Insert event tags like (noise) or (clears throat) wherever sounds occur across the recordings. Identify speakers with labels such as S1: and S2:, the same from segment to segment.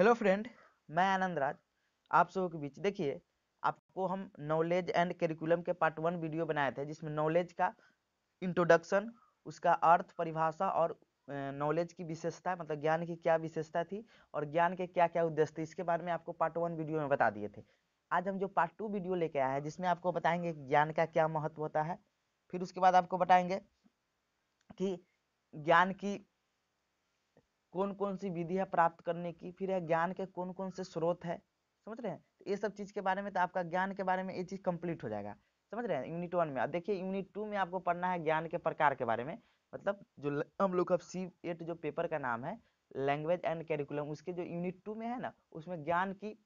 S1: hello friend मैं आनंद राज आप सबों के बीच देखिए आपको हम नॉलेज एंड करिकुलम के पार्ट वन वीडियो बनाए थे जिसमें नॉलेज का इंट्रोडक्शन उसका अर्थ परिभाषा और नॉलेज की विशेषता मतलब ज्ञान की क्या विशेषता थी और ज्ञान के क्या क्या उद्देश्य थे इसके बारे में आपको पार्ट वन वीडियो में बता दिए थे आज हम जो पार्ट टू वीडियो लेके आए हैं जिसमें आपको बताएंगे ज्ञान का क्या महत्व होता है फिर उसके बाद आपको बताएंगे कि ज्ञान की कौन कौन सी विधि है प्राप्त करने की फिर यह ज्ञान के कौन कौन से स्रोत है समझ रहे हैं तो ये सब चीज़ के बारे में तो आपका ज्ञान के बारे में ये चीज़ कंप्लीट हो जाएगा समझ रहे हैं यूनिट वन में देखिए यूनिट टू में आपको पढ़ना है ज्ञान के प्रकार के बारे में मतलब जो हम लोग अब सी एट जो पेपर का नाम है लैंग्वेज एंड कैरिकुलम उसके जो यूनिट टू में है ना उसमें ज्ञान की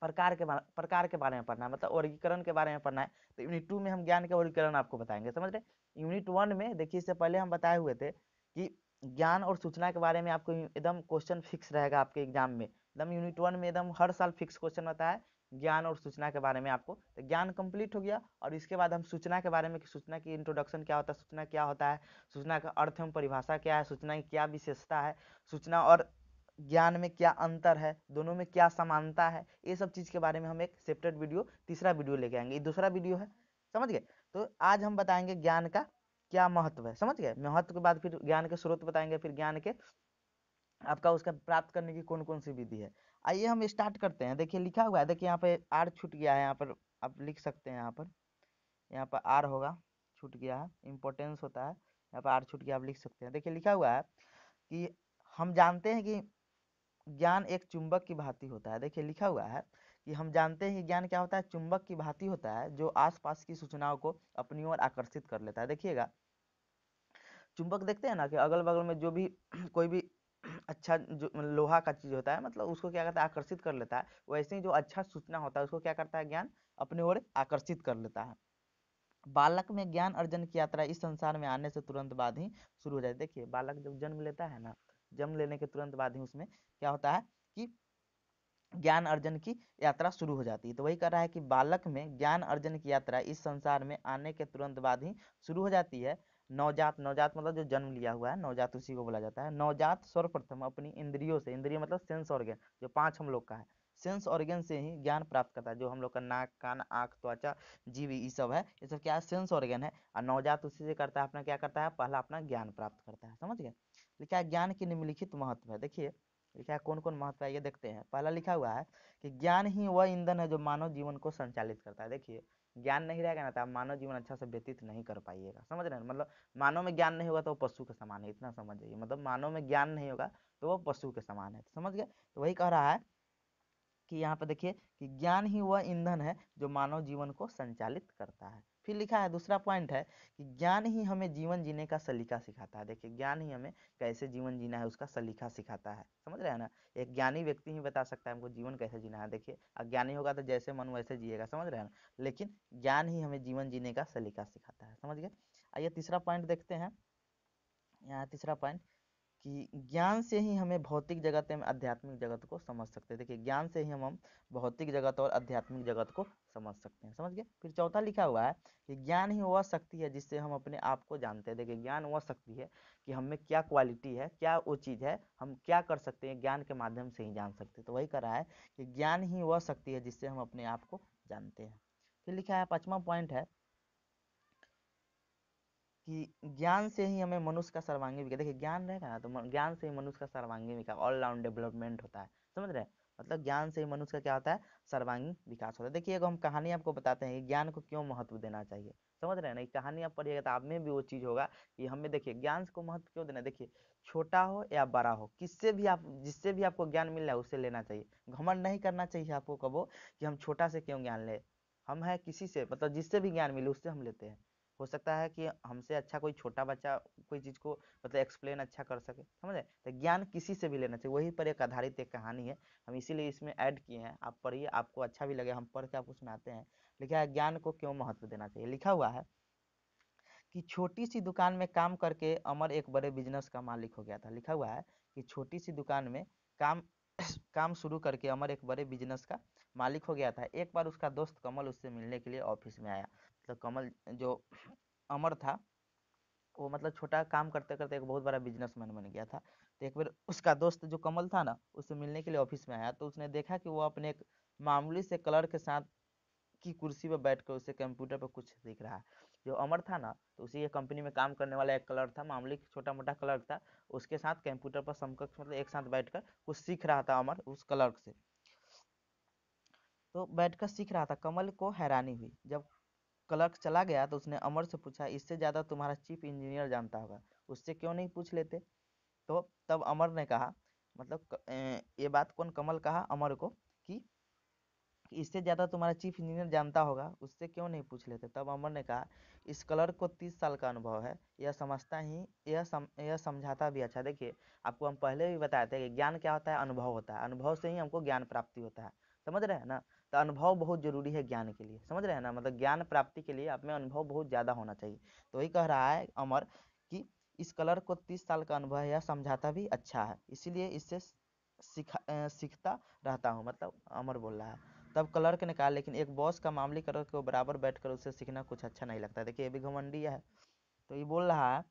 S1: प्रकार के प्रकार के बारे में पढ़ना है मतलब वर्गीकरण के बारे में पढ़ना है तो यूनिट टू में हम ज्ञान के वर्गीकरण आपको बताएंगे समझ रहे यूनिट वन में देखिए इससे पहले हम बताए हुए थे कि ज्ञान और सूचना के बारे में आपको एकदम क्वेश्चन फिक्स रहेगा आपके एग्जाम में एकदम यूनिट वन में एकदम हर साल फिक्स क्वेश्चन होता है ज्ञान और सूचना के बारे में आपको तो ज्ञान कंप्लीट हो गया और इसके बाद हम सूचना के बारे में कि सूचना की इंट्रोडक्शन क्या होता है सूचना क्या होता है सूचना का अर्थ एवं परिभाषा क्या है सूचना की क्या विशेषता है सूचना और ज्ञान में क्या अंतर है दोनों में क्या समानता है ये सब चीज़ के बारे में हम एक सेपरेट वीडियो तीसरा वीडियो लेके आएंगे ये दूसरा वीडियो है समझ गए तो आज हम बताएंगे ज्ञान का क्या महत्व है समझ गए महत्व के बाद फिर ज्ञान के स्रोत बताएंगे फिर ज्ञान के आपका उसका प्राप्त करने की कौन कौन सी विधि है आइए हम स्टार्ट करते हैं देखिए लिखा हुआ है देखिए यहाँ पे आर छूट गया है यहाँ पर आप लिख सकते हैं यहाँ पर यहाँ पर आर होगा छूट गया है इम्पोर्टेंस होता है यहाँ पर आर छूट गया आप लिख सकते हैं देखिए लिखा हुआ है कि हम जानते हैं कि ज्ञान एक चुंबक की भांति होता है देखिए लिखा हुआ है कि हम जानते हैं कि ज्ञान क्या होता है चुंबक की भांति होता है जो आसपास की सूचनाओं को अपनी ओर आकर्षित कर लेता है देखिएगा चुंबक देखते हैं ना कि अगल बगल में जो भी (clears throat) कोई भी (clears throat) अच्छा जो लोहा का चीज होता है मतलब उसको क्या करता है आकर्षित कर लेता है वैसे ही जो अच्छा सूचना होता है उसको क्या करता है ज्ञान अपने ओर आकर्षित कर लेता है बालक में ज्ञान अर्जन की यात्रा इस संसार में आने से तुरंत बाद ही शुरू हो जाती है देखिए बालक जब जन्म लेता है ना जन्म लेने के तुरंत बाद ही उसमें क्या होता है कि ज्ञान अर्जन की यात्रा शुरू हो जाती है तो वही कह रहा है कि बालक में ज्ञान अर्जन की यात्रा इस संसार में आने के तुरंत बाद ही शुरू हो जाती है नवजात नवजात मतलब जो जन्म लिया हुआ है नवजात उसी को बोला जाता है नवजात सर्वप्रथम अपनी इंद्रियों से इंद्रिय मतलब सेंस ऑर्गेन जो पांच हम लोग का है सेंस ऑर्गेन से ही ज्ञान प्राप्त करता है जो हम लोग का नाक कान आंख त्वचा जीव ये सब है ये सब क्या सेंस ऑर्गेन है और नवजात उसी से करता है अपना क्या करता है पहला अपना ज्ञान प्राप्त करता है समझ गए लिखा तो है ज्ञान की निम्नलिखित महत्व है देखिए लिखा है कौन कौन महत्व है ये देखते हैं पहला लिखा हुआ है कि ज्ञान ही वह ईंधन है जो मानव जीवन को संचालित करता है देखिए ज्ञान नहीं रहेगा ना तो आप मानव जीवन अच्छा से व्यतीत नहीं कर पाइएगा समझ रहे हैं मतलब मानव में ज्ञान नहीं होगा तो वो पशु के समान है इतना समझ जाइए मतलब मानव में ज्ञान नहीं होगा तो वो पशु के समान है समझ गए तो वही कह रहा है कि यहाँ पर देखिए कि ज्ञान ही वह ईंधन है जो मानव जीवन को संचालित करता है फिर लिखा है दूसरा पॉइंट है कि ज्ञान ही हमें जीवन जीने का सलीका सिखाता है देखिए ज्ञान ही हमें कैसे जीवन जीना है उसका सलीका सिखाता है समझ रहे हैं ना एक ज्ञानी व्यक्ति ही बता सकता है हमको जीवन कैसे जीना है देखिए अज्ञानी होगा तो जैसे मन वैसे जिएगा समझ रहे हैं ना लेकिन ज्ञान ही हमें जीवन जीने का सलीका सिखाता है समझ गए आइए तीसरा पॉइंट देखते हैं यहाँ तीसरा पॉइंट कि ज्ञान से ही हमें भौतिक जगत एवं आध्यात्मिक जगत को समझ सकते हैं देखिए ज्ञान से ही हम हम भौतिक जगत और आध्यात्मिक जगत को समझ सकते हैं समझ गए फिर चौथा लिखा हुआ है कि ज्ञान ही वह शक्ति है जिससे हम अपने आप को जानते हैं देखिए ज्ञान वह शक्ति है कि हमें क्या क्वालिटी है क्या वो चीज़ है हम क्या कर सकते हैं ज्ञान के माध्यम से ही जान सकते हैं तो वही कह रहा है कि ज्ञान ही वह शक्ति है जिससे हम अपने आप को जानते हैं फिर लिखा है पाँचवा पॉइंट है कि ज्ञान से ही हमें मनुष्य का सर्वांगीण विकास देखिए ज्ञान रहेगा ना तो ज्ञान से ही मनुष्य का सर्वांगीण विकास ऑलराउंड डेवलपमेंट होता है समझ रहे मतलब ज्ञान से ही मनुष्य का क्या होता है सर्वांगीण विकास होता है देखिए हम कहानी आपको बताते हैं कि ज्ञान को क्यों महत्व देना चाहिए समझ रहे हैं ना कहानी आप पढ़िएगा तो आप में भी वो चीज़ होगा कि हमें देखिए ज्ञान को महत्व क्यों देना देखिए छोटा हो या बड़ा हो किससे भी आप जिससे भी आपको ज्ञान मिल रहा है उससे लेना चाहिए घमंड नहीं करना चाहिए आपको कबो कि हम छोटा से क्यों ज्ञान ले हम है किसी से मतलब जिससे भी ज्ञान मिले उससे हम लेते हैं हो सकता है कि हमसे अच्छा कोई छोटा बच्चा कोई चीज को मतलब एक्सप्लेन अच्छा कर सके समझे तो ज्ञान किसी से भी लेना चाहिए वही पर एक आधारित एक कहानी है हम इसीलिए इसमें ऐड किए हैं आप पढ़िए आपको अच्छा भी लगे हम पढ़ के आप उसमें आते हैं लिखा है ज्ञान को क्यों महत्व देना चाहिए लिखा हुआ है कि छोटी सी दुकान में काम करके अमर एक बड़े बिजनेस का मालिक हो गया था लिखा हुआ है कि छोटी सी दुकान में काम काम शुरू करके अमर एक बड़े बिजनेस का मालिक हो गया था एक बार उसका दोस्त कमल उससे मिलने के लिए ऑफिस में आया तो कमल जो अमर था वो मतलब छोटा काम करते करते एक बहुत बड़ा बिजनेसमैन बन गया था तो एक बार उसका दोस्त जो कमल था ना उससे मिलने के लिए ऑफिस में आया तो उसने देखा कि वो अपने एक मामूली से कलर के साथ की कुर्सी पर बैठ कर उसे कंप्यूटर पर कुछ दिख रहा है जो अमर था ना तो उसी के कंपनी में काम करने वाला एक कलर था मामूली छोटा मोटा कलर था उसके साथ कंप्यूटर पर समकक्ष मतलब एक साथ बैठकर कुछ सीख रहा था अमर उस कलर से तो बैठकर सीख रहा था कमल को हैरानी हुई जब क्लर्क चला गया तो उसने अमर से पूछा इससे ज़्यादा तुम्हारा चीफ इंजीनियर जानता होगा उससे क्यों नहीं पूछ लेते तो तब अमर ने कहा मतलब ये बात कौन कमल कहा अमर को कि कि इससे ज़्यादा तुम्हारा चीफ इंजीनियर जानता होगा उससे क्यों नहीं पूछ लेते तब अमर ने कहा इस कलर को तीस साल का अनुभव है यह समझता ही यह सम यह समझाता भी अच्छा देखिए आपको हम पहले भी बताए थे कि ज्ञान क्या होता है अनुभव होता है अनुभव से ही हमको ज्ञान प्राप्ति होता है समझ रहे हैं ना तो अनुभव बहुत जरूरी है ज्ञान के लिए समझ रहे हैं ना मतलब ज्ञान प्राप्ति के लिए आप में अनुभव बहुत ज़्यादा होना चाहिए तो वही कह रहा है अमर कि इस कलर को तीस साल का अनुभव है यह समझाता भी अच्छा है इसीलिए इससे सीखा सीखता रहता हूँ मतलब अमर बोल रहा है तब क्लर्क ने कहा लेकिन एक बॉस का मामलीकरण के बराबर बैठकर उससे सीखना कुछ अच्छा नहीं लगता देखिए ये भी घमंडी है तो ये बोल रहा है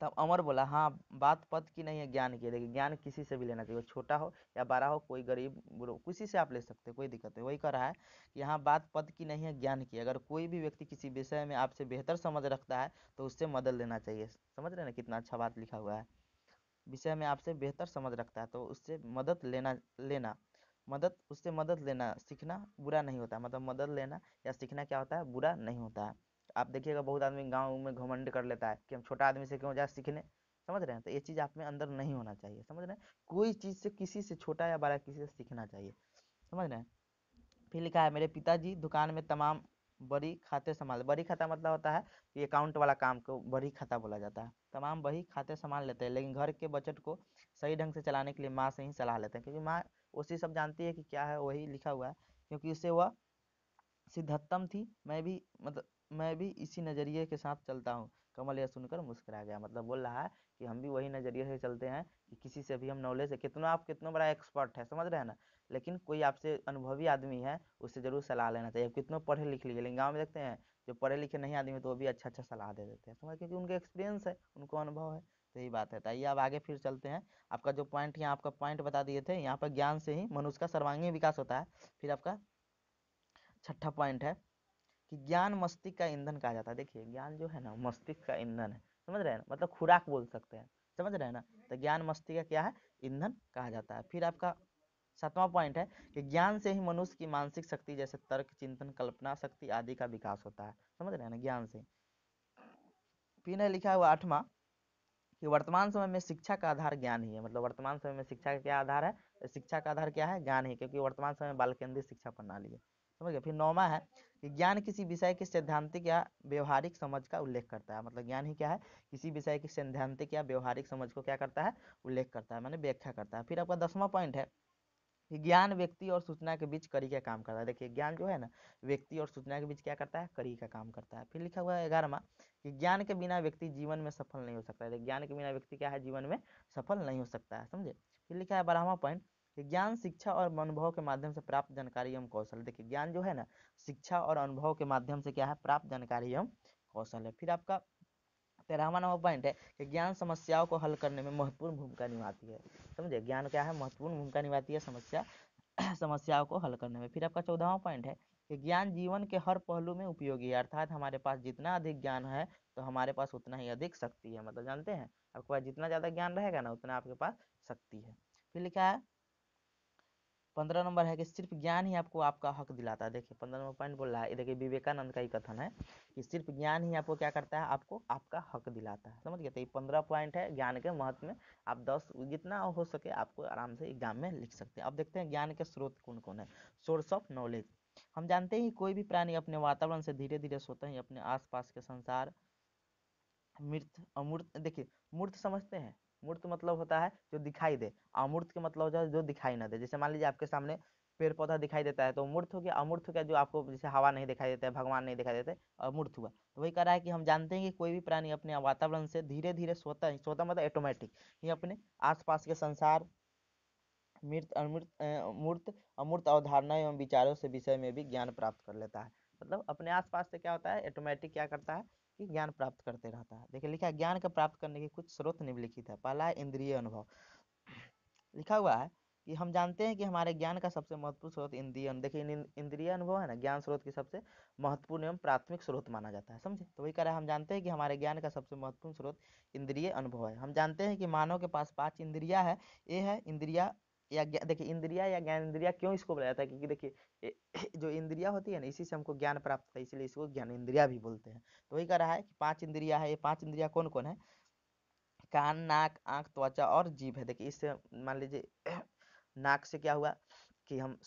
S1: तब अमर बोला हाँ बात पद की नहीं है ज्ञान की देखिए ज्ञान किसी से भी लेना चाहिए छोटा हो या बड़ा हो कोई गरीब बुरो किसी से आप ले सकते हो कोई दिक्कत नहीं वही कह रहा है कि यहाँ बात पद की नहीं है ज्ञान की अगर कोई भी व्यक्ति किसी विषय में आपसे बेहतर समझ रखता है तो उससे मदद लेना चाहिए समझ रहे ना कितना अच्छा बात लिखा हुआ है विषय में आपसे बेहतर समझ रखता है तो उससे मदद लेना लेना मदद उससे मदद लेना सीखना बुरा नहीं होता मतलब मदद लेना या सीखना क्या होता है बुरा नहीं होता है आप देखिएगा बहुत आदमी गाँव में घमंड कर लेता है कि हम छोटा आदमी से क्यों जाए सीखने समझ रहे हैं तो ये चीज़ आप में अंदर नहीं होना चाहिए समझ रहे हैं कोई चीज़ से किसी से छोटा या बड़ा किसी से सीखना चाहिए समझ रहे हैं फिर लिखा है मेरे पिताजी दुकान में तमाम बड़ी खाते संभाल बड़ी खाता मतलब होता है कि अकाउंट वाला काम को बड़ी खाता बोला जाता है तमाम बही खाते संभाल लेते हैं लेकिन घर के बजट को सही ढंग से चलाने के लिए माँ से ही सलाह लेते हैं क्योंकि माँ उसी सब जानती है कि क्या है वही लिखा हुआ है क्योंकि उससे वह सिद्धत्तम थी मैं भी मतलब मैं भी इसी नज़रिए के साथ चलता हूँ कमल यह सुनकर मुस्करा गया मतलब बोल रहा है कि हम भी वही नज़रिए से चलते हैं कि किसी से भी हम नॉलेज है कितना आप कितना बड़ा एक्सपर्ट है समझ रहे हैं ना लेकिन कोई आपसे अनुभवी आदमी है उससे ज़रूर सलाह लेना चाहिए कितना पढ़े लिख लिए लेकिन गाँव में देखते हैं जो पढ़े लिखे नहीं आदमी तो वो भी अच्छा अच्छा सलाह दे देते हैं समझ क्योंकि उनका एक्सपीरियंस है उनको अनुभव है सही बात है तो आइए अब आगे फिर चलते हैं आपका जो पॉइंट यहाँ आपका पॉइंट बता दिए थे यहाँ पर ज्ञान से ही मनुष्य का सर्वांगीण विकास होता है फिर आपका छठा पॉइंट है कि ज्ञान मस्तिष्क का ईंधन कहा जाता है देखिए ज्ञान जो है ना मस्तिष्क का ईंधन है समझ रहे हैं मतलब खुराक बोल सकते हैं समझ रहे हैं ना तो ज्ञान मस्तिष्क का क्या है ईंधन कहा जाता है फिर आपका सातवां पॉइंट है कि ज्ञान से ही मनुष्य की मानसिक शक्ति जैसे तर्क चिंतन कल्पना शक्ति आदि का विकास होता है समझ रहे हैं ना ज्ञान से फिर है लिखा हुआ आठवां कि वर्तमान समय में शिक्षा का आधार ज्ञान ही है मतलब वर्तमान समय में शिक्षा का क्या आधार है शिक्षा का आधार क्या है ज्ञान ही क्योंकि वर्तमान समय में बाल केंद्रित शिक्षा प्रणाली है समझ गए फिर नौवा है कि ज्ञान किसी विषय के सैद्धांतिक या व्यवहारिक समझ का उल्लेख करता है मतलब ज्ञान ही क्या है किसी विषय के सैद्धांतिक या व्यवहारिक समझ को क्या करता है उल्लेख करता है मैंने व्याख्या करता है फिर आपका दसवां पॉइंट है कि ज्ञान व्यक्ति और सूचना के बीच कड़ी का काम करता है देखिए ज्ञान जो है ना व्यक्ति और सूचना के बीच क्या करता है कड़ी का काम करता है फिर लिखा हुआ है ग्यारहवा कि ज्ञान के बिना व्यक्ति जीवन में सफल नहीं हो सकता है तो ज्ञान के बिना व्यक्ति क्या है जीवन में सफल नहीं हो सकता है समझे फिर लिखा है बारहवा पॉइंट ज्ञान शिक्षा और अनुभव के माध्यम से प्राप्त जानकारी एवं कौशल देखिए ज्ञान जो है ना शिक्षा और अनुभव के माध्यम से क्या है प्राप्त जानकारी एवं कौशल है फिर आपका तेरहवा नंबर पॉइंट है कि ज्ञान समस्याओं को हल करने में महत्वपूर्ण भूमिका निभाती है समझे ज्ञान क्या है महत्वपूर्ण भूमिका निभाती है समस्या (clears throat) समस्याओं को हल करने में फिर आपका चौदहवा पॉइंट है कि ज्ञान जीवन के हर पहलू में उपयोगी है अर्थात हमारे पास जितना अधिक ज्ञान है तो हमारे पास उतना ही अधिक शक्ति है मतलब जानते हैं आपके पास जितना ज्यादा ज्ञान रहेगा ना उतना आपके पास शक्ति है फिर लिखा है पंद्रह नंबर है कि सिर्फ ज्ञान ही आपको आपका हक दिलाता है देखिए पंद्रह नंबर पॉइंट बोल रहा है देखिए विवेकानंद का ही कथन है कि सिर्फ ज्ञान ही आपको क्या करता है आपको आपका हक दिलाता है समझ गए तो ये पंद्रह पॉइंट है ज्ञान के महत्व में आप दस जितना हो सके आपको आराम से एग्जाम में लिख सकते हैं अब देखते हैं ज्ञान के स्रोत कौन कौन है सोर्स ऑफ नॉलेज हम जानते हैं कोई भी प्राणी अपने वातावरण से धीरे धीरे सोते हैं अपने आसपास के संसार मृत अमूर्त देखिए मूर्त समझते हैं मूर्त मतलब होता है जो दिखाई दे अमूर्त के मतलब होता है जो दिखाई ना दे जैसे मान लीजिए आपके सामने पेड़ पौधा दिखाई देता है तो मूर्त हो गया अमूर्त हो गया जो आपको जैसे हवा नहीं दिखाई देता है भगवान नहीं दिखाई देते अमूर्त हुआ तो वही कह रहा है कि हम जानते हैं कि कोई भी प्राणी अपने वातावरण से धीरे धीरे है सोता मतलब ऑटोमेटिक ये अपने आसपास के संसार मृत अमृत मूर्त अमूर्त अवधारणा एवं विचारों से विषय में भी ज्ञान प्राप्त कर लेता है मतलब अपने आसपास से क्या होता है ऑटोमेटिक क्या करता है कि ज्ञान प्राप्त करते रहता है देखिए लिखा है ज्ञान का प्राप्त करने के कुछ स्रोत निम्नलिखित है पहला है इंद्रिय अनुभव लिखा हुआ है कि हम जानते हैं कि हमारे ज्ञान का सबसे महत्वपूर्ण स्रोत इंद्रिय देखिए इंद्रिय अनुभव है ना ज्ञान स्रोत की सबसे महत्वपूर्ण एवं प्राथमिक स्रोत माना जाता है समझे तो वही कह रहे हैं हम जानते हैं कि हमारे ज्ञान का सबसे महत्वपूर्ण स्रोत इंद्रिय अनुभव है हम जानते हैं कि मानव के पास पांच इंद्रिया है ये है इंद्रिया या देखिए इंद्रिया या ज्ञान इंद्रिया क्यों इसको बोला जाता है क्योंकि देखिए (clears throat) जो इंद्रिया होती है ना इसी से हमको ज्ञान प्राप्त होता है इसलिए इसको ज्ञान इंद्रिया भी बोलते हैं तो वही कह रहा है कि पांच इंद्रिया है ये पांच इंद्रिया कौन कौन है कान नाक आंख त्वचा और जीभ है देखिए इससे मान लीजिए (clears throat) नाक से क्या हुआ कि हम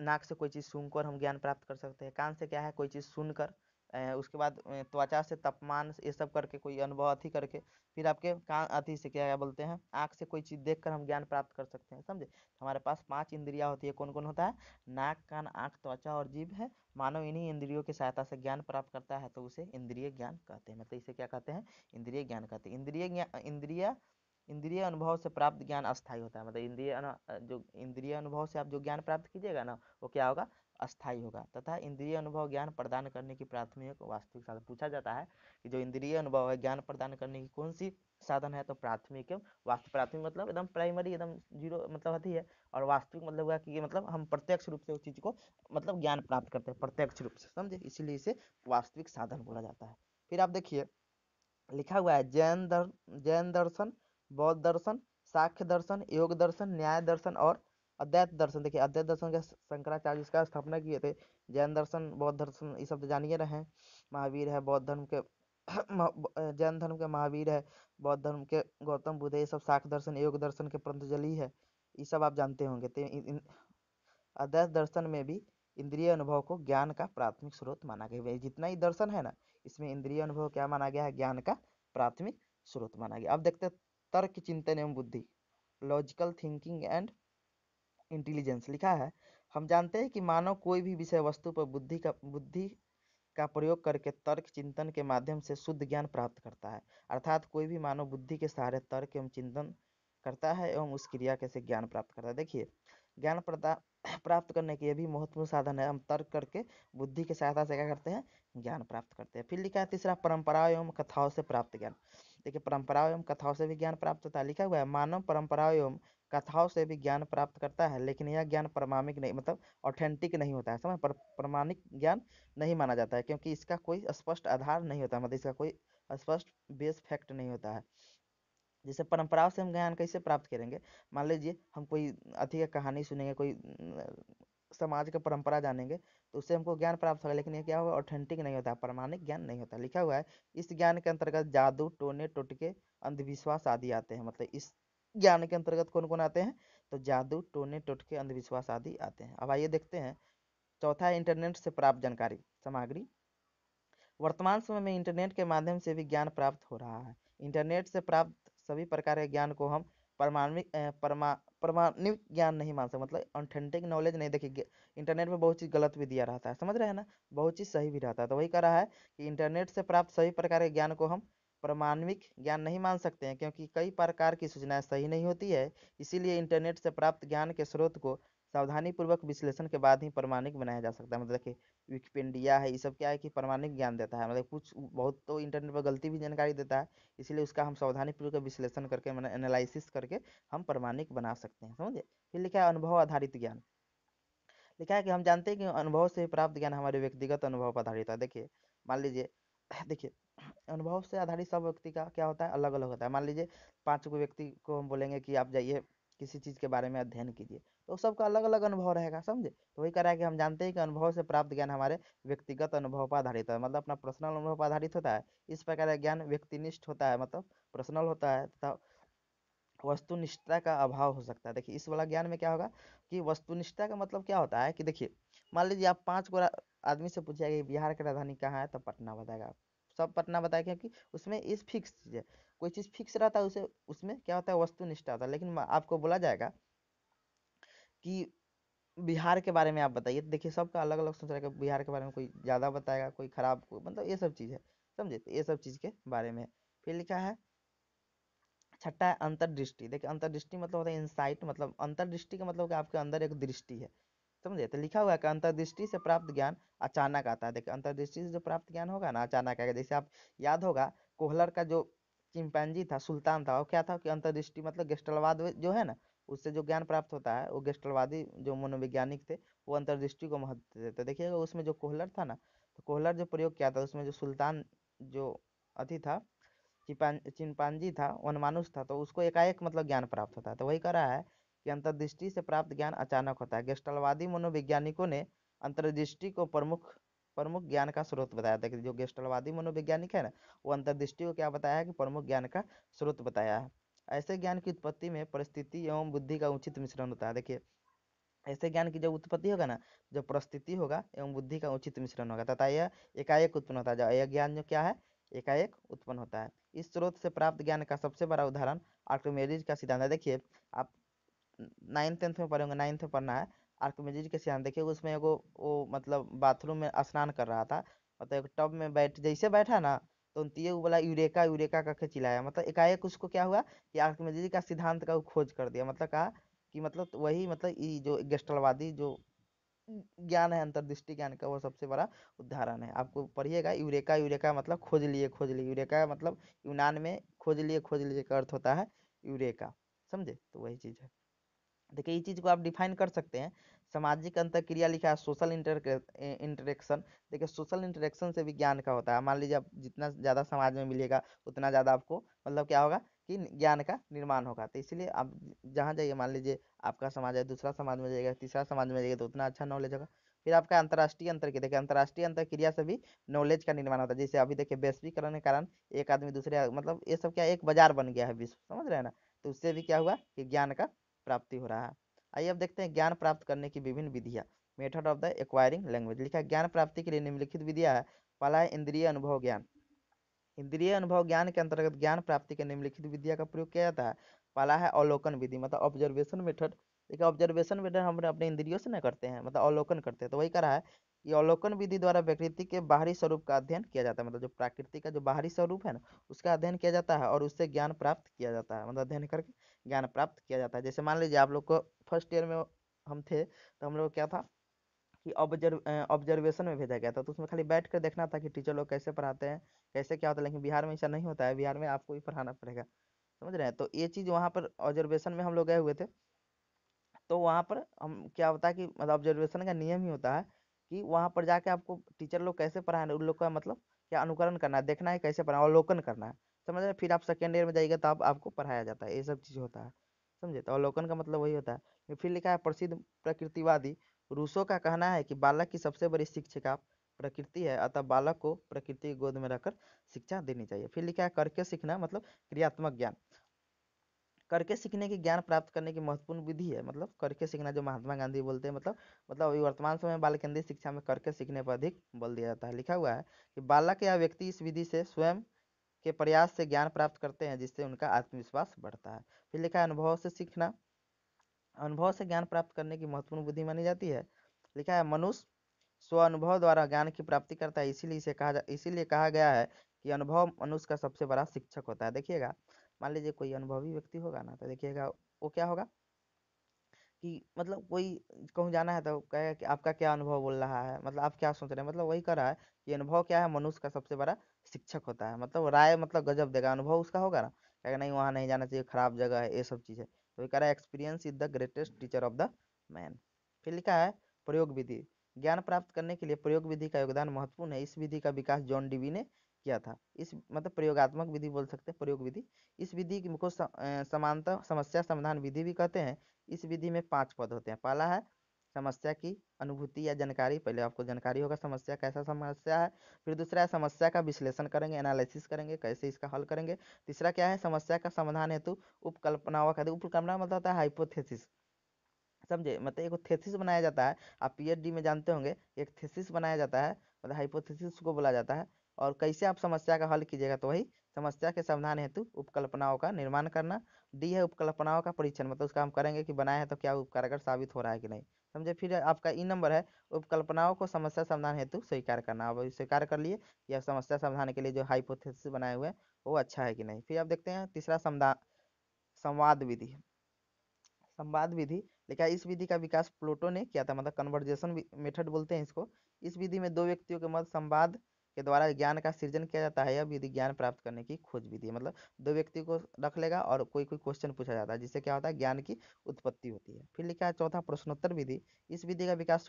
S1: नाक से कोई चीज सुनकर हम ज्ञान प्राप्त कर सकते हैं कान से क्या है कोई चीज सुनकर उसके बाद त्वचा से तापमान ये सब करके कोई अनुभव अथी करके फिर आपके कान अति से क्या क्या बोलते हैं आँख से कोई चीज़ देख कर हम ज्ञान प्राप्त कर सकते हैं समझे तो हमारे पास पांच इंद्रिया होती है कौन कौन होता है नाक कान आँख त्वचा और जीभ है मानव इन्हीं इंद्रियों की सहायता से ज्ञान प्राप्त करता है तो उसे इंद्रिय ज्ञान कहते हैं मतलब इसे क्या कहते हैं इंद्रिय ज्ञान कहते हैं इंद्रिय ज्ञान इंद्रिय अनुभव से प्राप्त ज्ञान अस्थायी होता है मतलब इंद्रिय जो इंद्रिय अनुभव से आप जो ज्ञान प्राप्त कीजिएगा ना वो क्या होगा अस्थाई होगा तथा इंद्रिय अनुभव ज्ञान प्रदान करने की प्राथमिक वास्तविक साधन पूछा जाता है कि जो इंद्रिय अनुभव है ज्ञान प्रदान करने की कौन सी साधन है तो प्राथमिक वास्तव प्राथमिक मतलब एकदम प्राइमरी एकदम जीरो मतलब अति है और वास्तविक मतलब हुआ कि ये मतलब हम प्रत्यक्ष रूप से उस चीज को मतलब ज्ञान प्राप्त करते हैं प्रत्यक्ष रूप से समझे इसीलिए इसे वास्तविक साधन बोला जाता है फिर आप देखिए लिखा हुआ है जैन दर्शन जैन दर्शन बौद्ध दर्शन साख्य दर्शन योग दर्शन न्याय दर्शन और अद्वैत दर्शन देखिए अद्वैत दर्शन के शंकराचार्य इसका स्थापना किए थे जैन दर्शन बौद्ध दर्शन ये सब तो जानिए रहे महावीर है बौद्ध धर्म के (clears throat) जैन धर्म के महावीर है बौद्ध धर्म के गौतम बुद्ध ये सब साख दर्शन योग दर्शन के पंतजलि है ये सब आप जानते होंगे तो अद्वैत दर्शन में भी इंद्रिय अनुभव को ज्ञान का प्राथमिक स्रोत माना गया है जितना ही दर्शन है ना इसमें इंद्रिय अनुभव क्या माना गया है ज्ञान का प्राथमिक स्रोत माना गया अब देखते हैं तर्क चिंतन एवं बुद्धि लॉजिकल थिंकिंग एंड इंटेलिजेंस लिखा है हम जानते हैं कि मानव कोई भी विषय वस्तु पर बुद्धि का बुद्धि का प्रयोग करके तर्क चिंतन के माध्यम से शुद्ध ज्ञान प्राप्त करता है अर्थात कोई भी मानव बुद्धि के सहारे तर्क एवं चिंतन करता है एवं उस क्रिया के से ज्ञान प्राप्त करता है देखिए ज्ञान प्राप्त करने के भी महत्वपूर्ण साधन है हम तर्क करके बुद्धि के सहायता से क्या करते हैं ज्ञान प्राप्त करते हैं फिर लिखा है तीसरा परंपरा एवं कथाओं से प्राप्त ज्ञान देखिए परंपरा एवं कथाओं से भी ज्ञान प्राप्त होता है लिखा हुआ है मानव परंपराओं एवं कथाओं से भी ज्ञान प्राप्त करता है लेकिन यह ज्ञान प्रमाणिक नहीं मतलब ऑथेंटिक नहीं होता है समझ मतलब प्र, प्रमाणिक ज्ञान नहीं माना जाता है क्योंकि इसका कोई स्पष्ट आधार नहीं होता मतलब इसका कोई स्पष्ट बेस फैक्ट नहीं होता है जैसे परंपराओं से हम ज्ञान कैसे प्राप्त करेंगे मान लीजिए हम कोई अति का कहानी सुनेंगे कोई समाज का परंपरा जानेंगे तो उससे हमको ज्ञान प्राप्त होगा लेकिन ये क्या होगा ऑथेंटिक नहीं होता प्रमाणिक ज्ञान नहीं होता लिखा हुआ है इस ज्ञान के अंतर्गत जादू टोने टोटके अंधविश्वास आदि आते हैं मतलब इस ज्ञान के अंतर्गत कौन कौन आते हैं तो जादू टोने टोटके अंधविश्वास आदि आते हैं अब आइए देखते हैं चौथा है इंटरनेट से प्राप्त जानकारी सामग्री वर्तमान समय में इंटरनेट के माध्यम से भी ज्ञान प्राप्त हो रहा है इंटरनेट से प्राप्त सभी प्रकार के ज्ञान को हम परमाणविक परमा प्रमाणिक ज्ञान नहीं मान सकते मतलब ऑथेंटिक नॉलेज नहीं देखिए इंटरनेट में बहुत चीज़ गलत भी दिया रहता है समझ रहे हैं ना बहुत चीज़ सही भी रहता है तो वही कह रहा है कि इंटरनेट से प्राप्त सभी प्रकार के ज्ञान को हम प्रमाणिक ज्ञान नहीं मान सकते हैं क्योंकि कई प्रकार की सूचनाएं सही नहीं होती है इसीलिए इंटरनेट से प्राप्त ज्ञान के स्रोत को सावधानीपूर्वक विश्लेषण के बाद ही प्रमाणिक बनाया जा सकता है मतलब कि विकिपीडिया है ये सब क्या है कि प्रमाणिक ज्ञान देता है मतलब कुछ बहुत तो इंटरनेट पर गलती भी जानकारी देता है इसलिए उसका हम सावधानीपूर्वक विश्लेषण करके मतलब एनालिसिस करके हम प्रमाणिक बना सकते हैं समझे फिर लिखा है अनुभव आधारित ज्ञान लिखा है कि हम जानते हैं कि अनुभव से प्राप्त ज्ञान हमारे व्यक्तिगत अनुभव पर आधारित है देखिए मान लीजिए देखिए अनुभव से आधारित सब व्यक्ति का क्या होता है अलग अलग होता है मान लीजिए पाँच गो व्यक्ति को हम बोलेंगे कि आप जाइए किसी चीज़ के बारे में अध्ययन कीजिए तो सबका अलग अलग अनुभव रहेगा समझे तो वही कह रहा है कि हम जानते हैं कि अनुभव से प्राप्त ज्ञान हमारे व्यक्तिगत अनुभव पर आधारित है मतलब अपना पर्सनल अनुभव पर आधारित होता है इस प्रकार का ज्ञान व्यक्तिनिष्ठ होता है मतलब पर्सनल होता है तथा वस्तुनिष्ठता का अभाव हो सकता है देखिए इस वाला ज्ञान में क्या होगा कि वस्तुनिष्ठता का मतलब क्या होता है कि देखिए मान लीजिए आप पाँच को आदमी से पूछिएगा बिहार की राजधानी कहाँ है तो पटना बताएगा सब पटना बताया क्योंकि उसमें इस फिक्स चीज़ है कोई चीज़ फिक्स रहता है उसे उसमें क्या होता है वस्तुनिष्ठ होता है लेकिन आपको बोला जाएगा कि बिहार के बारे में आप बताइए देखिए सबका अलग अलग सोच है बिहार के बारे में कोई ज़्यादा बताएगा कोई खराब मतलब ये सब चीज़ है समझे तो ये सब चीज़ के बारे में फिर लिखा है छठा है अंतर्दृष्टि देखिए अंतर्दृष्टि मतलब होता है इंसाइट मतलब अंतर्दृष्टि का मतलब कि आपके अंदर एक दृष्टि है समझे तो लिखा हुआ है कि अंतर्दृष्टि से प्राप्त ज्ञान अचानक आता है देखिए अंतर्दृष्टि से जो प्राप्त ज्ञान होगा ना अचानक आएगा जैसे आप याद होगा कोहलर का जो चिंपैनजी था सुल्तान था वो क्या था कि अंतर्दृष्टि मतलब गेस्टलवाद जो है ना उससे जो ज्ञान प्राप्त होता है वो गेस्टलवादी जो मनोवैज्ञानिक थे वो अंतर्दृष्टि को महत्व देते तो देखिएगा उसमें जो कोहलर था ना तो कोहलर जो प्रयोग किया था उसमें जो सुल्तान जो अति था चिपान चिंपांजी था वनमानुष था तो उसको एकाएक मतलब ज्ञान प्राप्त होता है तो वही कह रहा है कि अंतर्दृष्टि से प्राप्त ज्ञान अचानक होता है गेस्टलवादी मनोवैज्ञानिकों ने अंतर्दृष्टि को प्रमुख प्रमुख ज्ञान का स्रोत बताया था कि जो गेस्टलवादी मनोवैज्ञानिक है ना वो अंतर्दृष्टि को क्या बताया है कि प्रमुख ज्ञान का स्रोत बताया है ऐसे ज्ञान की उत्पत्ति में परिस्थिति एवं बुद्धि का उचित मिश्रण होता है देखिए ऐसे ज्ञान की जब उत्पत्ति होगा ना जो परिस्थिति होगा एवं बुद्धि का उचित मिश्रण होगा तथा यह एकाएक उत्पन्न होता है यह ज्ञान जो क्या है एकाएक उत्पन्न होता है इस स्रोत से प्राप्त ज्ञान का सबसे बड़ा उदाहरण आर्कमेरिज का सिद्धांत है देखिए आप नाइन्थ टेंथ में पढ़े होंगे नाइन्थ में पढ़ना है आर्कमेजिज तो के सियान देखिए उसमें एगो वो मतलब बाथरूम में स्नान कर रहा था मतलब एक टब में बैठ जैसे बैठा ना तो ये बोला यूरेका यूरेका करके चिल्लाया मतलब एकाएक उसको क्या हुआ कि आर्कमेजिज का सिद्धांत का खोज कर दिया मतलब कहा कि मतलब तो वही मतलब ये जो गेस्टलवादी जो ज्ञान है अंतर्दृष्टि ज्ञान का वो सबसे बड़ा उदाहरण है आपको पढ़िएगा यूरेका यूरेका मतलब खोज लिए खोज लिए यूरेका मतलब यूनान में खोज लिए खोज लिए का अर्थ होता है यूरेका समझे तो वही चीज़ है देखिए ये चीज़ को आप डिफाइन कर सकते हैं सामाजिक अंतर क्रिया लिखा है सोशल इंटर इंटरेक्शन देखिए सोशल इंटरेक्शन से भी ज्ञान का होता है मान लीजिए आप जितना ज़्यादा समाज में मिलेगा उतना ज़्यादा आपको मतलब क्या होगा कि ज्ञान का निर्माण होगा तो इसलिए आप जहाँ जाइए मान लीजिए आपका समाज है दूसरा समाज में जाइएगा तीसरा समाज में जाइएगा तो उतना अच्छा नॉलेज होगा फिर आपका अंतर्राष्ट्रीय अंतर की देखिए अंतर्राष्ट्रीय अंतर क्रिया से भी नॉलेज का निर्माण होता है जैसे अभी देखिए वैश्वीकरण के कारण एक आदमी दूसरे मतलब ये सब क्या एक बाजार बन गया है विश्व समझ रहे हैं ना तो उससे भी क्या हुआ कि ज्ञान का प्राप्ति हो रहा है आइए अब देखते हैं ज्ञान प्राप्त करने की विभिन्न विधियाँ method of the acquiring language लिखा ज्ञान प्राप्ति के लिए निम्नलिखित विधियाँ है पहला है इंद्रिय अनुभव ज्ञान इंद्रिय अनुभव ज्ञान के अंतर्गत ज्ञान प्राप्ति के निम्नलिखित विधिया का प्रयोग किया जाता है पहला है अवलोकन विधि मतलब ऑब्जर्वेशन मेथड देखिए ऑब्जर्वेशन मेथड हम अपने इंद्रियों से ना करते हैं मतलब अवलोकन करते हैं तो वही कह रहा है ये अवलोकन विधि द्वारा विकृति के बाहरी स्वरूप का अध्ययन किया जाता है मतलब जो प्राकृतिक का जो बाहरी स्वरूप है ना उसका अध्ययन किया जाता है और उससे ज्ञान प्राप्त किया जाता है मतलब अध्ययन करके ज्ञान प्राप्त किया जाता है जैसे मान लीजिए आप लोग को फर्स्ट ईयर में हम थे तो हम लोग क्या था कि ऑब्जर्व ऑब्जर्वेशन में भेजा गया था तो उसमें खाली बैठ कर देखना था कि टीचर लोग कैसे पढ़ाते हैं कैसे क्या होता है लेकिन बिहार में ऐसा नहीं होता है बिहार में आपको भी पढ़ाना पड़ेगा समझ रहे हैं तो ये चीज़ वहाँ पर ऑब्जर्वेशन में हम लोग गए हुए थे तो वहाँ पर हम क्या होता है कि मतलब ऑब्जर्वेशन का नियम ही होता है कि वहाँ पर जाके आपको टीचर लोग कैसे पढ़ाए उन लोग का मतलब क्या अनुकरण करना है देखना है कैसे पढ़ा अवलोकन करना है समझ रहे फिर आप सेकेंड ईयर में जाइएगा तो आप, आपको पढ़ाया जाता है ये सब चीज़ होता है समझे तो अवलोकन का मतलब वही होता है फिर लिखा है प्रसिद्ध प्रकृतिवादी रूसो का कहना है कि बालक की सबसे बड़ी शिक्षिका प्रकृति है अतः बालक को प्रकृति की गोद में रखकर शिक्षा देनी चाहिए फिर लिखा है करके सीखना मतलब क्रियात्मक ज्ञान करके सीखने की ज्ञान प्राप्त करने की महत्वपूर्ण विधि है मतलब करके सीखना जो महात्मा गांधी बोलते हैं मतलब मतलब अभी वर्तमान समय बाल केंद्रीय शिक्षा में करके सीखने पर अधिक बल दिया जाता है लिखा हुआ है कि बालक या व्यक्ति इस विधि से स्वयं के प्रयास से ज्ञान प्राप्त करते हैं जिससे उनका आत्मविश्वास बढ़ता है फिर लिखा है अनुभव से सीखना अनुभव से ज्ञान प्राप्त करने की महत्वपूर्ण बुद्धि मानी जाती है लिखा है मनुष्य स्व अनुभव द्वारा ज्ञान की प्राप्ति करता है इसीलिए इसे कहा इसीलिए कहा गया है कि अनुभव मनुष्य का सबसे बड़ा शिक्षक होता है देखिएगा मान लीजिए कोई अनुभवी व्यक्ति होगा ना तो देखिएगा वो क्या होगा कि मतलब कोई कहूँ जाना है तो कहेगा कि आपका क्या अनुभव बोल रहा है मतलब आप क्या सोच रहे हैं मतलब वही कर रहा है कि अनुभव क्या है मनुष्य का सबसे बड़ा शिक्षक होता है मतलब राय मतलब गजब देगा अनुभव उसका होगा ना कहेगा नहीं वहाँ नहीं जाना चाहिए खराब जगह है ये सब चीज़ है तो कह रहा है experience is the greatest teacher of the man फिर लिखा है प्रयोग विधि ज्ञान प्राप्त करने के लिए प्रयोग विधि का योगदान महत्वपूर्ण है इस विधि का विकास जॉन डीवी ने किया था इस मतलब प्रयोगात्मक विधि बोल सकते हैं प्रयोग विधि इस विधि को समानता समस्या समाधान विधि भी कहते हैं इस विधि में पांच पद होते हैं पहला है समस्या की अनुभूति या जानकारी पहले आपको जानकारी होगा समस्या कैसा समस्या है फिर दूसरा है समस्या का विश्लेषण करेंगे एनालिसिस करेंगे कैसे इसका हल करेंगे तीसरा क्या है समस्या का समाधान हेतु उपकल्पना का उपकल्पना मतलब होता है हाइपोथेसिस समझे मतलब एक थेसिस बनाया जाता है आप पीएचडी में जानते होंगे एक थेसिस बनाया जाता है मतलब हाइपोथेसिस को बोला जाता है और कैसे आप समस्या का हल कीजिएगा तो वही समस्या के समाधान हेतु उपकल्पनाओं का निर्माण करना डी है उपकल्पनाओं का परीक्षण मतलब उसका हम करेंगे कि बनाया है तो क्या उपकारगर साबित हो रहा है कि नहीं समझे फिर आपका ई नंबर है उपकल्पनाओं को समस्या समाधान हेतु स्वीकार करना अब स्वीकार कर लिए या समस्या समाधान के लिए जो हाइपोथेसिस बनाए हुए हैं वो अच्छा है कि नहीं फिर आप देखते हैं तीसरा संवाद विधि संवाद विधि लेकिन इस विधि का विकास प्लूटो ने किया था मतलब कन्वर्जेशन मेथड बोलते हैं इसको इस विधि में दो व्यक्तियों के मध्य संवाद के द्वारा ज्ञान का सृजन किया जाता है यह विधि ज्ञान प्राप्त करने की खोज विधि है मतलब दो व्यक्ति को रख लेगा और कोई कोई क्वेश्चन पूछा जाता है जिससे क्या होता है ज्ञान की उत्पत्ति होती है फिर लिखा है चौथा प्रश्नोत्तर विधि इस विधि का विकास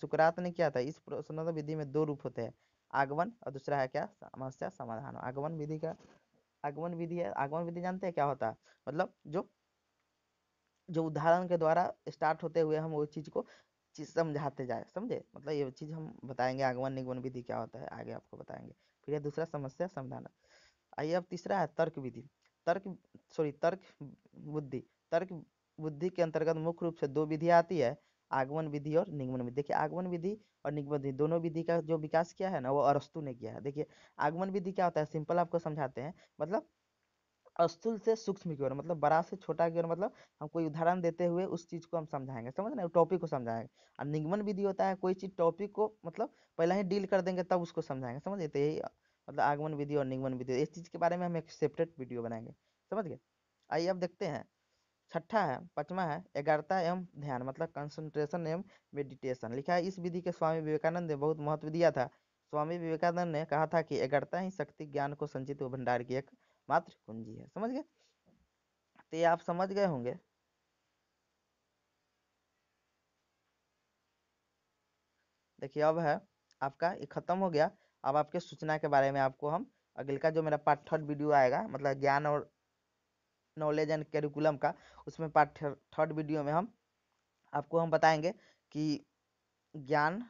S1: सुकरात ने किया था इस प्रश्नोत्तर विधि में दो रूप होते हैं आगमन और दूसरा है क्या समस्या समाधान आगमन विधि का आगमन विधि है आगमन विधि जानते हैं क्या होता है मतलब जो जो उदाहरण के द्वारा स्टार्ट होते हुए हम वो चीज को चीज समझाते जाए समझे मतलब ये चीज हम बताएंगे आगमन निगमन विधि क्या होता है आगे आपको बताएंगे फिर यह दूसरा समस्या समाधान आइए अब तीसरा है तर्क विधि तर्क सॉरी तर्क बुद्धि तर्क बुद्धि के अंतर्गत मुख्य रूप से दो विधि आती है आगमन विधि और निगमन विधि देखिए आगमन विधि और निगमन विधि दोनों विधि का जो विकास किया है ना वो अरस्तु ने किया है देखिए आगमन विधि क्या होता है सिंपल आपको समझाते हैं मतलब स्थूल से सूक्ष्म की ओर मतलब बड़ा से छोटा की ओर मतलब हम कोई उदाहरण देते हुए उस चीज को हम समझाएंगे समझ ना टॉपिक को समझाएंगे और निगमन विधि होता है कोई चीज टॉपिक को मतलब पहले ही डील कर देंगे तब उसको समझाएंगे समझ लेते तो यही मतलब आगमन विधि और निगमन विधि इस चीज के बारे में हम एक सेपरेट वीडियो बनाएंगे समझ गए आइए अब देखते हैं छठा है पांचवा है एगारता एवं ध्यान मतलब कंसंट्रेशन एवं मेडिटेशन लिखा है इस विधि के स्वामी विवेकानंद ने बहुत महत्व दिया था स्वामी विवेकानंद ने कहा था कि एगारता ही शक्ति ज्ञान को संचित व भंडार की एक मात्र कुंजी है समझ गए तो ये आप समझ गए होंगे देखिए अब है आपका ये खत्म हो गया अब आपके सूचना के बारे में आपको हम अगले का जो मेरा पार्ट थर्ड वीडियो आएगा मतलब ज्ञान और नॉलेज एंड कैरिकुलम का उसमें पार्ट थर्ड वीडियो में हम आपको हम बताएंगे कि ज्ञान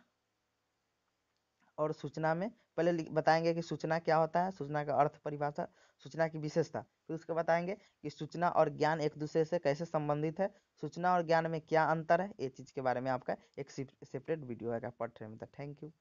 S1: और सूचना में पहले बताएंगे कि सूचना क्या होता है सूचना का अर्थ परिभाषा सूचना की विशेषता फिर उसके बताएंगे कि सूचना और ज्ञान एक दूसरे से कैसे संबंधित है सूचना और ज्ञान में क्या अंतर है ये चीज़ के बारे में आपका एक सेपरेट वीडियो आएगा पार्ट में तो थैंक यू